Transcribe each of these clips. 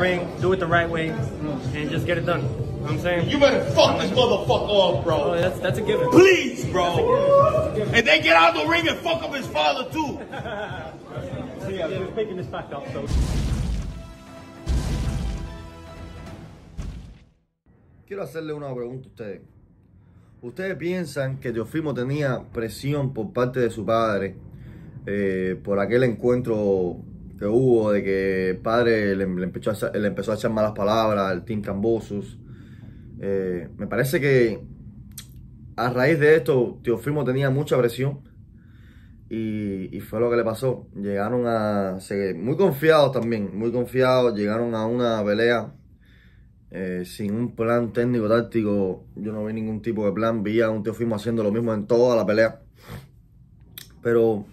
ring, do it the right way, and just get it done. You know You better fuck this motherfucker off, bro. Oh, that's, that's a given. Please, bro. And then get out of the ring and fuck up his father, too. so, yeah, we're picking this back up, so. Quiero hacerle una pregunta a ustedes. ¿Ustedes piensan que Teofimo tenía presión por parte de su padre eh, por aquel encuentro que hubo de que el padre le, empezó, a, le empezó a echar malas palabras el Team Cambosos. Eh, me parece que a raíz de esto, Teofimo tenía mucha presión y, y, fue lo que le pasó. Llegaron a. muy confiados también, muy confiados. Llegaron a una pelea eh, sin un plan técnico táctico. Yo no vi ningún tipo de plan. Vi a un Teofimo haciendo lo mismo en toda la pelea. Pero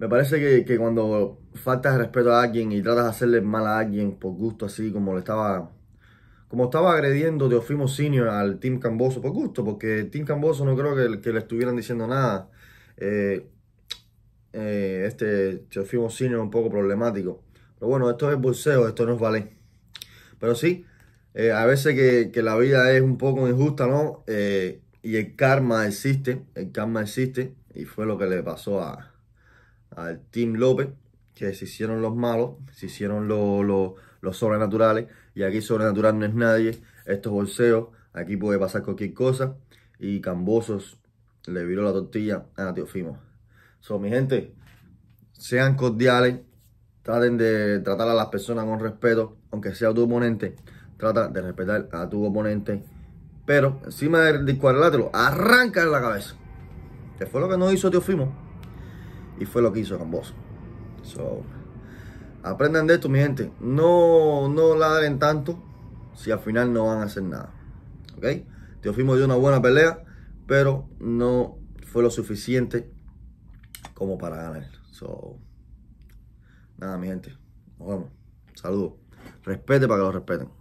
me parece que, que, cuando faltas respeto a alguien y tratas de hacerle mal a alguien por gusto, así como le estaba. Como estaba agrediendo Teofimo Senior al Team Camboso por gusto, porque Team Camboso no creo que, le estuvieran diciendo nada. Eh, eh, este Teofimo Senior es un poco problemático. Pero bueno, esto es bolseo, esto no es Pero sí, eh, a veces que, que, la vida es un poco injusta, ¿no? y el karma existe, el karma existe, y fue lo que le pasó a, al Team López, que se hicieron los malos, se hicieron los, sobrenaturales, y aquí sobrenatural no es nadie, estos bolseos, aquí puede pasar cualquier cosa, y Cambosos le viró la tortilla a Teofimo. So, mi gente, sean cordiales, traten de tratar a las personas con respeto, aunque sea tu oponente, trata de respetar a tu oponente, pero encima del cuadrilátero, arranca en la cabeza. Que fue lo que nos hizo Fimo y fue lo que hizo vos. So, aprendan de esto, mi gente. No, no ladren tanto si al final no van a hacer nada. ¿Ok? Teofimo de una buena pelea, pero no fue lo suficiente como para ganar. So, nada, mi gente. Nos vemos. Saludos. Respete para que lo respeten.